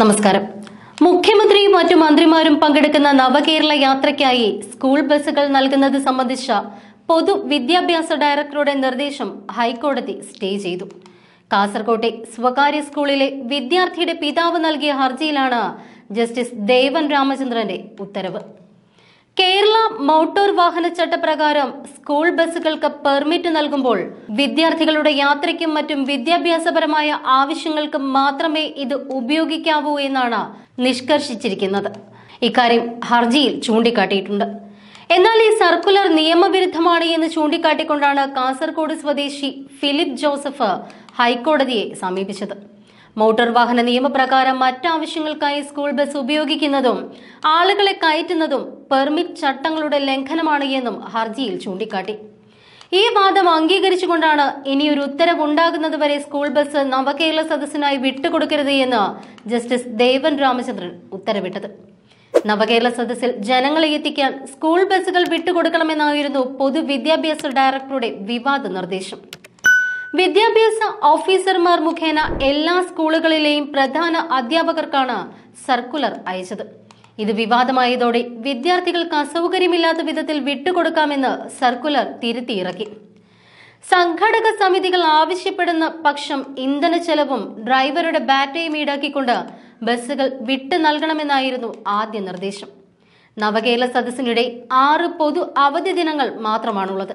നമസ്കാരം മുഖ്യമന്ത്രിയും മറ്റു മന്ത്രിമാരും പങ്കെടുക്കുന്ന നവകേരള യാത്രയ്ക്കായി സ്കൂൾ ബസ്സുകൾ നൽകുന്നത് സംബന്ധിച്ച പൊതുവിദ്യാഭ്യാസ ഡയറക്ടറുടെ നിർദ്ദേശം ഹൈക്കോടതി സ്റ്റേ ചെയ്തു കാസർകോട്ടെ സ്വകാര്യ സ്കൂളിലെ വിദ്യാർത്ഥിയുടെ പിതാവ് നൽകിയ ഹർജിയിലാണ് ജസ്റ്റിസ് ദേവൻ രാമചന്ദ്രന്റെ ഉത്തരവ് കേരള മോട്ടോർ വാഹന ചട്ടപ്രകാരം സ്കൂൾ ബസ്സുകൾക്ക് പെർമിറ്റ് നൽകുമ്പോൾ വിദ്യാർത്ഥികളുടെ യാത്രയ്ക്കും മറ്റും വിദ്യാഭ്യാസപരമായ ആവശ്യങ്ങൾക്കും മാത്രമേ ഇത് ഉപയോഗിക്കാവൂ എന്നാണ് നിഷ്കർഷിച്ചിരിക്കുന്നത് ഇക്കാര്യം ഹർജിയിൽ ചൂണ്ടിക്കാട്ടിയിട്ടുണ്ട് എന്നാൽ ഈ സർക്കുലർ നിയമവിരുദ്ധമാണ് എന്ന് ചൂണ്ടിക്കാട്ടിക്കൊണ്ടാണ് കാസർഗോഡ് സ്വദേശി ഫിലിപ്പ് ജോസഫ് ഹൈക്കോടതിയെ സമീപിച്ചത് മോട്ടോർ വാഹന നിയമപ്രകാരം മറ്റാവശ്യങ്ങൾക്കായി സ്കൂൾ ബസ് ഉപയോഗിക്കുന്നതും ആളുകളെ കയറ്റുന്നതും പെർമിറ്റ് ചട്ടങ്ങളുടെ ലംഘനമാണ് എന്നും ഹർജിയിൽ ചൂണ്ടിക്കാട്ടി ഈ വാദം അംഗീകരിച്ചുകൊണ്ടാണ് ഇനിയൊരു ഉത്തരവുണ്ടാകുന്നത് വരെ സ്കൂൾ ബസ് നവകേരള സദസ്സിനായി വിട്ടുകൊടുക്കരുത് എന്ന് ജസ്റ്റിസ് ദേവൻ രാമചന്ദ്രൻ ഉത്തരവിട്ടത് നവകേരള സദസ്സിൽ ജനങ്ങളെ എത്തിക്കാൻ സ്കൂൾ ബസ്സുകൾ വിട്ടുകൊടുക്കണമെന്നായിരുന്നു പൊതുവിദ്യാഭ്യാസ ഡയറക്ടറുടെ വിവാദ നിർദ്ദേശം വിദ്യാഭ്യാസ ഓഫീസർമാർ മുഖേന എല്ലാ സ്കൂളുകളിലെയും പ്രധാന അധ്യാപകർക്കാണ് സർക്കുലർ അയച്ചത് ഇത് വിവാദമായതോടെ വിദ്യാർത്ഥികൾക്ക് അസൗകര്യമില്ലാത്ത വിധത്തിൽ വിട്ടുകൊടുക്കാമെന്ന് സർക്കുലർ തിരുത്തിയിറക്കി സംഘടക സമിതികൾ ആവശ്യപ്പെടുന്ന പക്ഷം ഇന്ധന ചെലവും ഡ്രൈവറുടെ ബാറ്ററിയും ഈടാക്കിക്കൊണ്ട് ബസ്സുകൾ വിട്ടു നൽകണമെന്നായിരുന്നു ആദ്യ നിർദ്ദേശം നവകേരള സദസ്സിനിടെ ആറ് പൊതു അവധി ദിനങ്ങൾ മാത്രമാണുള്ളത്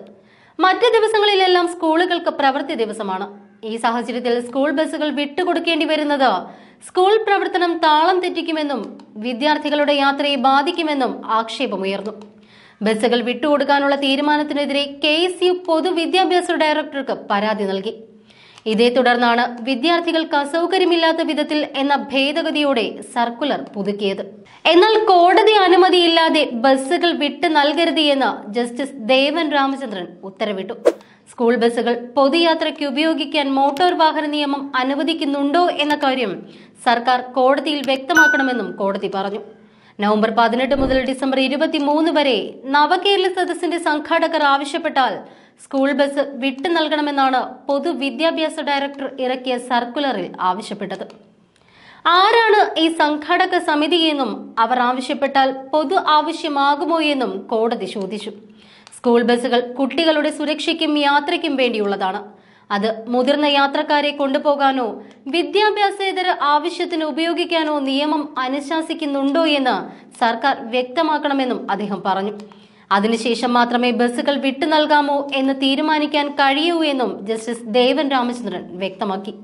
മറ്റ് ദിവസങ്ങളിലെല്ലാം സ്കൂളുകൾക്ക് പ്രവൃത്തി ദിവസമാണ് ഈ സാഹചര്യത്തിൽ സ്കൂൾ ബസ്സുകൾ വിട്ടുകൊടുക്കേണ്ടി വരുന്നത് സ്കൂൾ പ്രവർത്തനം താളം തെറ്റിക്കുമെന്നും വിദ്യാർത്ഥികളുടെ യാത്രയെ ബാധിക്കുമെന്നും ആക്ഷേപമുയർന്നു ബസ്സുകൾ വിട്ടുകൊടുക്കാനുള്ള തീരുമാനത്തിനെതിരെ കെ എസ് യു പൊതുവിദ്യാഭ്യാസ ഡയറക്ടർക്ക് പരാതി നൽകി ഇതേ തുടർന്നാണ് വിദ്യാർത്ഥികൾക്ക് അസൗകര്യമില്ലാത്ത വിധത്തിൽ എന്ന ഭേദഗതിയോടെ സർക്കുലർ പുതുക്കിയത് എന്നാൽ കോടതി അനുമതിയില്ലാതെ ബസ്സുകൾ വിട്ടു നൽകരുത് എന്ന് ജസ്റ്റിസ് ദേവൻ രാമചന്ദ്രൻ ഉത്തരവിട്ടു സ്കൂൾ ബസ്സുകൾ പൊതുയാത്രയ്ക്ക് ഉപയോഗിക്കാൻ മോട്ടോർ വാഹന നിയമം അനുവദിക്കുന്നുണ്ടോ എന്ന കാര്യം സർക്കാർ കോടതിയിൽ വ്യക്തമാക്കണമെന്നും കോടതി പറഞ്ഞു നവംബർ പതിനെട്ട് മുതൽ ഡിസംബർ ഇരുപത്തിമൂന്ന് വരെ നവകേരള സദസ്സിന്റെ സംഘാടകർ ആവശ്യപ്പെട്ടാൽ സ്കൂൾ ബസ് വിട്ടു നൽകണമെന്നാണ് പൊതുവിദ്യാഭ്യാസ ഡയറക്ടർ ഇറക്കിയ സർക്കുലറിൽ ആവശ്യപ്പെട്ടത് ആരാണ് ഈ സംഘാടക എന്നും അവർ ആവശ്യപ്പെട്ടാൽ പൊതു ആവശ്യമാകുമോ എന്നും കോടതി ചോദിച്ചു സ്കൂൾ ബസ്സുകൾ കുട്ടികളുടെ സുരക്ഷയ്ക്കും യാത്രയ്ക്കും വേണ്ടിയുള്ളതാണ് അത് മുതിർന്ന യാത്രക്കാരെ കൊണ്ടുപോകാനോ വിദ്യാഭ്യാസേതര ആവശ്യത്തിന് ഉപയോഗിക്കാനോ നിയമം അനുശാസിക്കുന്നുണ്ടോ എന്ന് സർക്കാർ വ്യക്തമാക്കണമെന്നും അദ്ദേഹം പറഞ്ഞു അതിനുശേഷം മാത്രമേ ബസ്സുകൾ വിട്ടു നൽകാമോ എന്ന് തീരുമാനിക്കാൻ കഴിയൂ എന്നും ജസ്റ്റിസ് ദേവൻ രാമചന്ദ്രൻ വ്യക്തമാക്കി